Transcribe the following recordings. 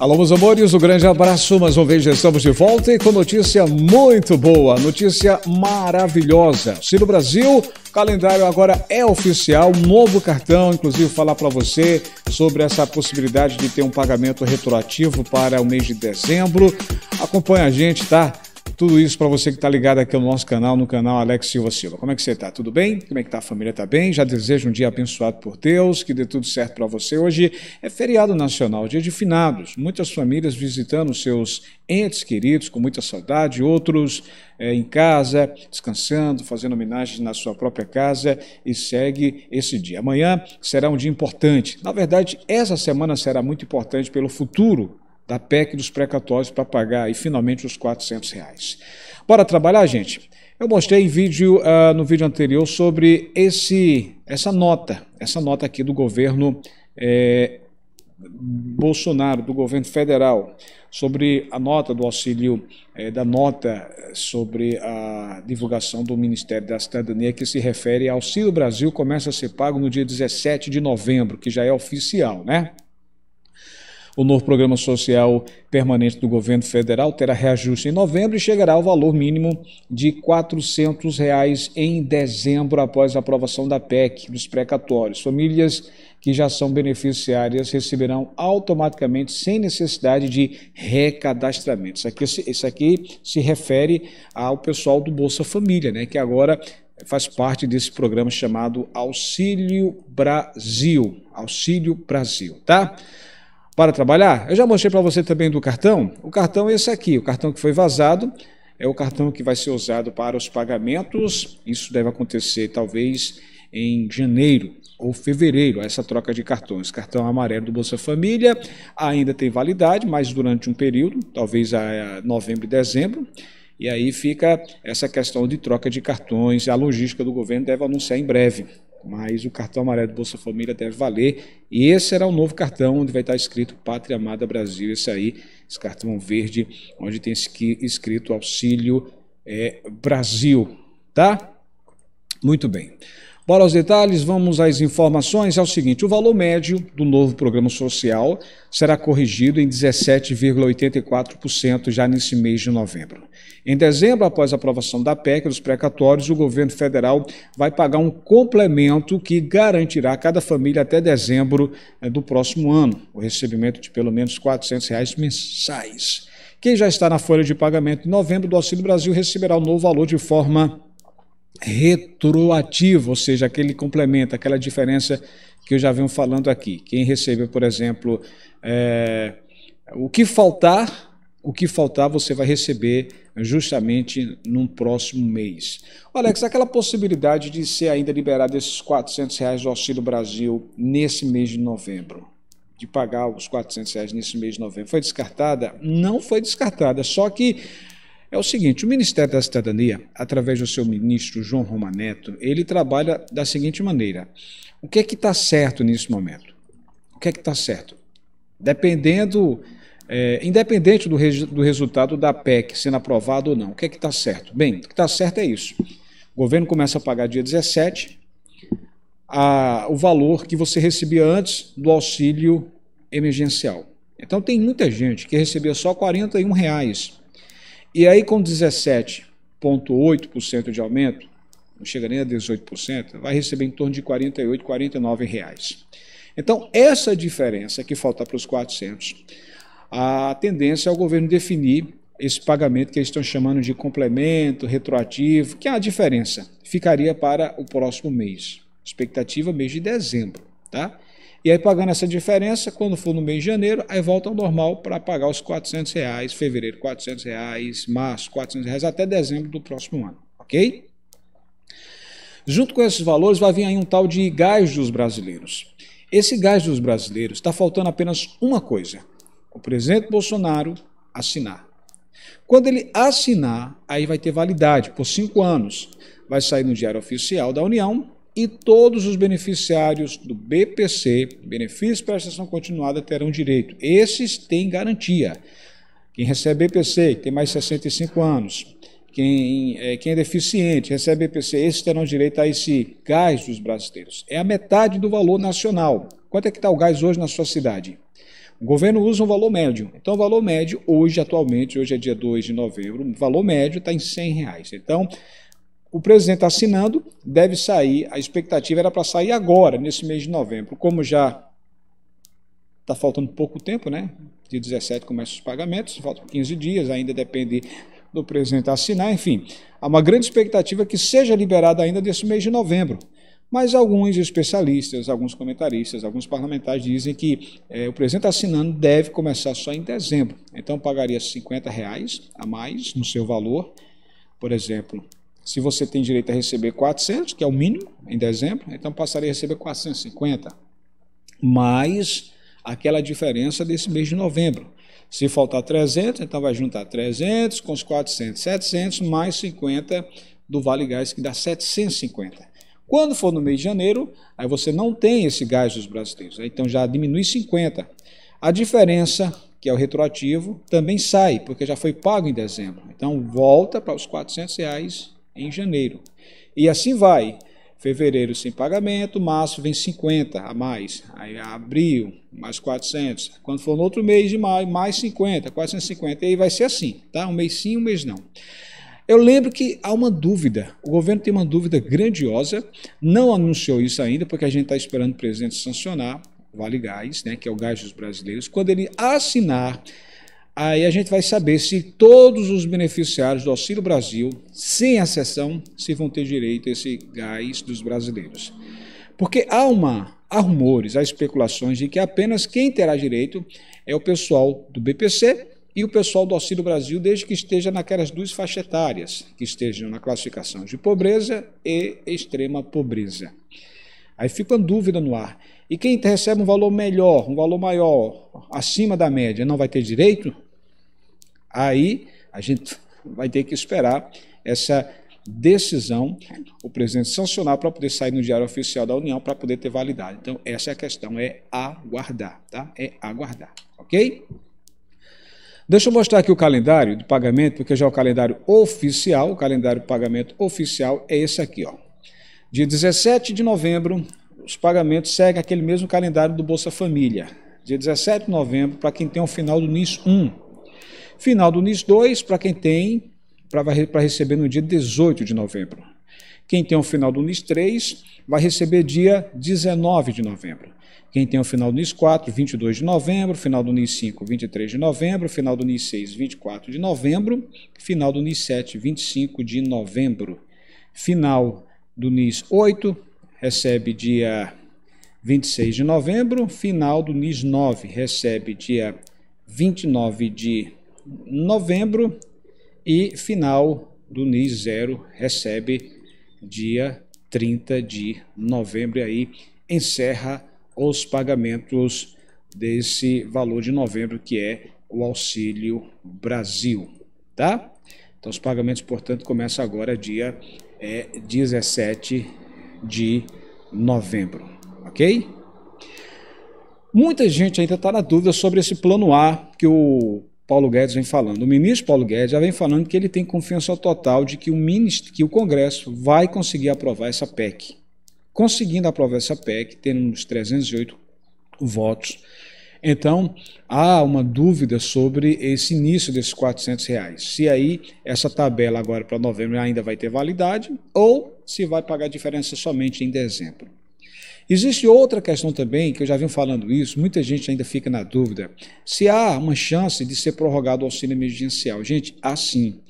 Alô, meus amores, um grande abraço. Mais uma vez já estamos de volta e com notícia muito boa, notícia maravilhosa. Ciro Brasil, calendário agora é oficial, novo cartão, inclusive falar para você sobre essa possibilidade de ter um pagamento retroativo para o mês de dezembro. Acompanha a gente, tá? Tudo isso para você que está ligado aqui ao nosso canal, no canal Alex Silva Silva. Como é que você está? Tudo bem? Como é que está a família? Está bem? Já desejo um dia abençoado por Deus, que dê tudo certo para você. Hoje é feriado nacional, dia de finados. Muitas famílias visitando seus entes queridos com muita saudade, outros é, em casa, descansando, fazendo homenagem na sua própria casa e segue esse dia. Amanhã será um dia importante. Na verdade, essa semana será muito importante pelo futuro da PEC dos precatórios para pagar e finalmente os 400 reais. Bora trabalhar, gente? Eu mostrei vídeo, uh, no vídeo anterior sobre esse, essa nota, essa nota aqui do governo é, Bolsonaro, do governo federal, sobre a nota do auxílio, é, da nota sobre a divulgação do Ministério da Cidadania que se refere ao Auxílio Brasil começa a ser pago no dia 17 de novembro, que já é oficial, né? O novo programa social permanente do governo federal terá reajuste em novembro e chegará ao valor mínimo de R$ 400 reais em dezembro, após a aprovação da PEC dos precatórios. Famílias que já são beneficiárias receberão automaticamente, sem necessidade de recadastramento. Isso aqui, isso aqui se refere ao pessoal do Bolsa Família, né, que agora faz parte desse programa chamado Auxílio Brasil. Auxílio Brasil, tá? para trabalhar? Eu já mostrei para você também do cartão. O cartão é esse aqui, o cartão que foi vazado, é o cartão que vai ser usado para os pagamentos. Isso deve acontecer talvez em janeiro ou fevereiro, essa troca de cartões. Cartão amarelo do Bolsa Família ainda tem validade, mas durante um período, talvez a novembro e dezembro. E aí fica essa questão de troca de cartões. A logística do governo deve anunciar em breve. Mas o cartão amarelo do Bolsa Família deve valer. E esse será o novo cartão onde vai estar escrito Pátria Amada Brasil. Esse aí, esse cartão verde, onde tem escrito Auxílio é, Brasil. Tá? Muito bem. Bora aos detalhes, vamos às informações. É o seguinte: o valor médio do novo programa social será corrigido em 17,84% já nesse mês de novembro. Em dezembro, após a aprovação da PEC dos precatórios, o governo federal vai pagar um complemento que garantirá a cada família até dezembro eh, do próximo ano o recebimento de pelo menos R$ 400 reais mensais. Quem já está na folha de pagamento em novembro do Auxílio Brasil receberá o novo valor de forma retroativo, ou seja, aquele complemento, aquela diferença que eu já venho falando aqui. Quem recebe, por exemplo, é, o que faltar, o que faltar você vai receber justamente no próximo mês. Alex, aquela possibilidade de ser ainda liberado esses 400 reais do Auxílio Brasil nesse mês de novembro, de pagar os 400 reais nesse mês de novembro, foi descartada? Não foi descartada, só que é o seguinte, o Ministério da Cidadania, através do seu ministro João Neto, ele trabalha da seguinte maneira. O que é que está certo nesse momento? O que é que está certo? Dependendo, é, independente do, re, do resultado da PEC sendo aprovado ou não, o que é que está certo? Bem, o que está certo é isso. O governo começa a pagar dia 17 a, o valor que você recebia antes do auxílio emergencial. Então tem muita gente que recebia só R$ 41 reais e aí, com 17,8% de aumento, não chega nem a 18%, vai receber em torno de 48, 49 reais. Então, essa diferença que falta para os 400, a tendência é o governo definir esse pagamento que eles estão chamando de complemento, retroativo, que é a diferença, ficaria para o próximo mês. Expectativa mês de dezembro, tá? E aí, pagando essa diferença, quando for no mês de janeiro, aí volta ao normal para pagar os 400 reais, fevereiro 400 reais, março 400 reais, até dezembro do próximo ano, ok? Junto com esses valores vai vir aí um tal de gás dos brasileiros. Esse gás dos brasileiros está faltando apenas uma coisa: o presidente Bolsonaro assinar. Quando ele assinar, aí vai ter validade por cinco anos. Vai sair no Diário Oficial da União e todos os beneficiários do BPC, benefício para prestação continuada, terão direito. Esses têm garantia. Quem recebe BPC, que tem mais de 65 anos, quem é, quem é deficiente, recebe BPC, esses terão direito a esse gás dos brasileiros. É a metade do valor nacional. Quanto é que está o gás hoje na sua cidade? O governo usa um valor médio. Então, o valor médio, hoje, atualmente, hoje é dia 2 de novembro, o valor médio está em 100 reais. Então, o presidente assinando deve sair, a expectativa era para sair agora, nesse mês de novembro. Como já está faltando pouco tempo, né? Dia 17 começa os pagamentos, faltam 15 dias, ainda depende do presidente assinar, enfim. Há uma grande expectativa que seja liberado ainda nesse mês de novembro. Mas alguns especialistas, alguns comentaristas, alguns parlamentares dizem que é, o presidente assinando deve começar só em dezembro. Então pagaria 50 reais a mais no seu valor, por exemplo, se você tem direito a receber 400, que é o mínimo em dezembro, então passaria a receber 450, mais aquela diferença desse mês de novembro. Se faltar 300, então vai juntar 300 com os 400, 700 mais 50 do Vale Gás, que dá 750. Quando for no mês de janeiro, aí você não tem esse gás dos brasileiros, então já diminui 50. A diferença, que é o retroativo, também sai, porque já foi pago em dezembro. Então volta para os 400 reais em janeiro. E assim vai. Fevereiro sem pagamento, março vem 50 a mais, aí abril mais 400. Quando for no outro mês de maio, mais 50, 450. E aí vai ser assim, tá? Um mês sim, um mês não. Eu lembro que há uma dúvida, o governo tem uma dúvida grandiosa, não anunciou isso ainda, porque a gente está esperando o presidente sancionar Vale Gás, né, que é o gás dos brasileiros, quando ele assinar aí a gente vai saber se todos os beneficiários do Auxílio Brasil, sem exceção, se vão ter direito a esse gás dos brasileiros. Porque há uma há rumores, há especulações de que apenas quem terá direito é o pessoal do BPC e o pessoal do Auxílio Brasil, desde que esteja naquelas duas faixas etárias, que estejam na classificação de pobreza e extrema pobreza. Aí fica uma dúvida no ar. E quem recebe um valor melhor, um valor maior, acima da média, não vai ter direito? Aí a gente vai ter que esperar essa decisão, o presidente sancionar para poder sair no Diário Oficial da União para poder ter validade. Então, essa é a questão, é aguardar, tá? É aguardar, ok? Deixa eu mostrar aqui o calendário de pagamento, porque já é o calendário oficial, o calendário de pagamento oficial é esse aqui, ó. Dia 17 de novembro, os pagamentos seguem aquele mesmo calendário do Bolsa Família. Dia 17 de novembro, para quem tem o final do NIS 1, Final do NIS 2, para quem tem, para receber no dia 18 de novembro. Quem tem o final do NIS 3 vai receber dia 19 de novembro. Quem tem o final do NIS 4, 22 de novembro, final do NIS 5, 23 de novembro, final do NIS 6, 24 de novembro, final do NIS 7, 25 de novembro. Final do NIS 8 recebe dia 26 de novembro, final do NIS 9 recebe dia 29 de novembro novembro e final do NIS zero recebe dia 30 de novembro e aí encerra os pagamentos desse valor de novembro que é o auxílio Brasil, tá? Então os pagamentos, portanto, começam agora dia é, 17 de novembro, ok? Muita gente ainda está na dúvida sobre esse plano A que o Paulo Guedes vem falando. O ministro Paulo Guedes já vem falando que ele tem confiança total de que o, ministro, que o Congresso vai conseguir aprovar essa PEC. Conseguindo aprovar essa PEC, tendo uns 308 votos. Então, há uma dúvida sobre esse início desses 400 reais. Se aí essa tabela agora para novembro ainda vai ter validade ou se vai pagar diferença somente em dezembro. Existe outra questão também, que eu já vim falando isso, muita gente ainda fica na dúvida, se há uma chance de ser prorrogado o auxílio emergencial. Gente, há sim.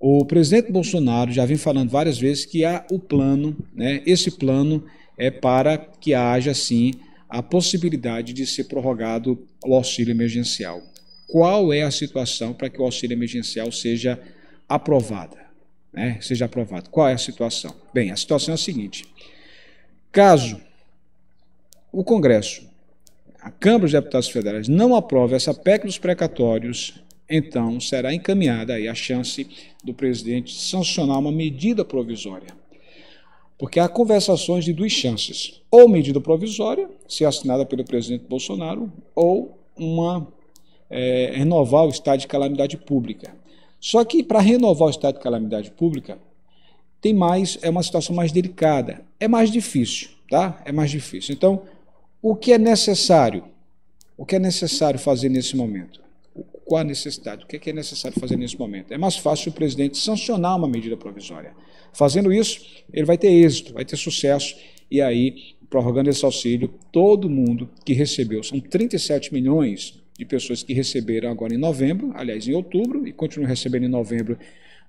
O presidente Bolsonaro já vem falando várias vezes que há o plano, né? esse plano é para que haja sim a possibilidade de ser prorrogado o auxílio emergencial. Qual é a situação para que o auxílio emergencial seja aprovado? Né? Seja aprovado. Qual é a situação? Bem, a situação é a seguinte: caso o Congresso, a Câmara dos Deputados Federais, não aprova essa PEC dos precatórios, então será encaminhada aí a chance do presidente sancionar uma medida provisória. Porque há conversações de duas chances: ou medida provisória, se é assinada pelo presidente Bolsonaro, ou uma é, renovar o estado de calamidade pública. Só que para renovar o estado de calamidade pública tem mais é uma situação mais delicada, é mais difícil, tá? É mais difícil. Então o que é necessário? O que é necessário fazer nesse momento? Qual a necessidade? O é que é, necessário fazer nesse momento? É mais fácil o presidente sancionar uma medida provisória. Fazendo isso, ele vai ter êxito, vai ter sucesso, e aí, prorrogando esse auxílio, todo mundo que recebeu, são 37 milhões de pessoas que receberam agora em novembro, aliás, em outubro, e continuam recebendo em novembro,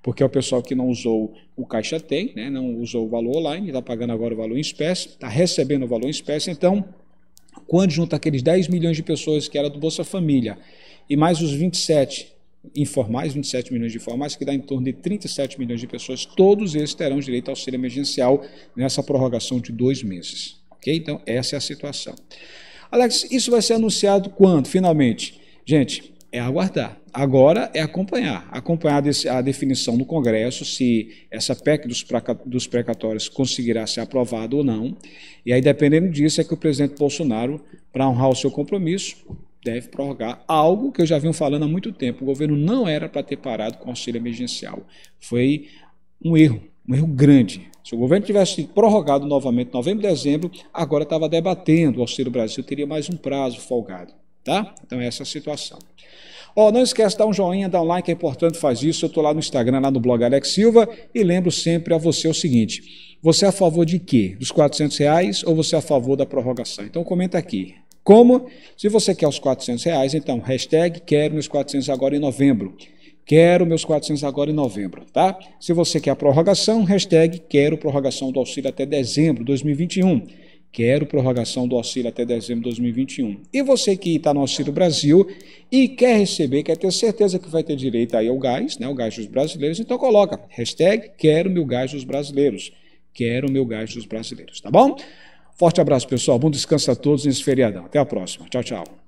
porque é o pessoal que não usou o Caixa Tem, né, não usou o valor online, está pagando agora o valor em espécie, está recebendo o valor em espécie, então quando junta aqueles 10 milhões de pessoas que era do Bolsa Família e mais os 27 informais, 27 milhões de informais, que dá em torno de 37 milhões de pessoas, todos eles terão direito ao auxílio emergencial nessa prorrogação de dois meses. Ok? Então, essa é a situação. Alex, isso vai ser anunciado quando, finalmente? Gente, é aguardar. Agora é acompanhar. Acompanhar a definição do Congresso, se essa PEC dos precatórios conseguirá ser aprovada ou não. E aí, dependendo disso, é que o presidente Bolsonaro, para honrar o seu compromisso, deve prorrogar algo que eu já vinha falando há muito tempo. O governo não era para ter parado com o auxílio emergencial. Foi um erro, um erro grande. Se o governo tivesse prorrogado novamente novembro e dezembro, agora estava debatendo o Auxílio Brasil, teria mais um prazo folgado tá? Então essa é a situação. Ó, oh, não esquece de dar um joinha, dar um like, é importante, faz isso. Eu estou lá no Instagram, lá no blog Alex Silva, e lembro sempre a você o seguinte: você é a favor de quê? Dos 400 reais ou você é a favor da prorrogação? Então comenta aqui. Como? Se você quer os 400 reais, então hashtag quero meus 400 agora em novembro. Quero meus 400 agora em novembro, tá? Se você quer a prorrogação, hashtag quero prorrogação do auxílio até dezembro de 2021. Quero prorrogação do auxílio até dezembro de 2021. E você que está no Auxílio Brasil e quer receber, quer ter certeza que vai ter direito aí ao gás, né, o gás dos brasileiros, então coloca hashtag quero meu gás dos brasileiros. Quero meu gás dos brasileiros, tá bom? Forte abraço, pessoal. Bom descanso a todos nesse feriadão. Até a próxima. Tchau, tchau.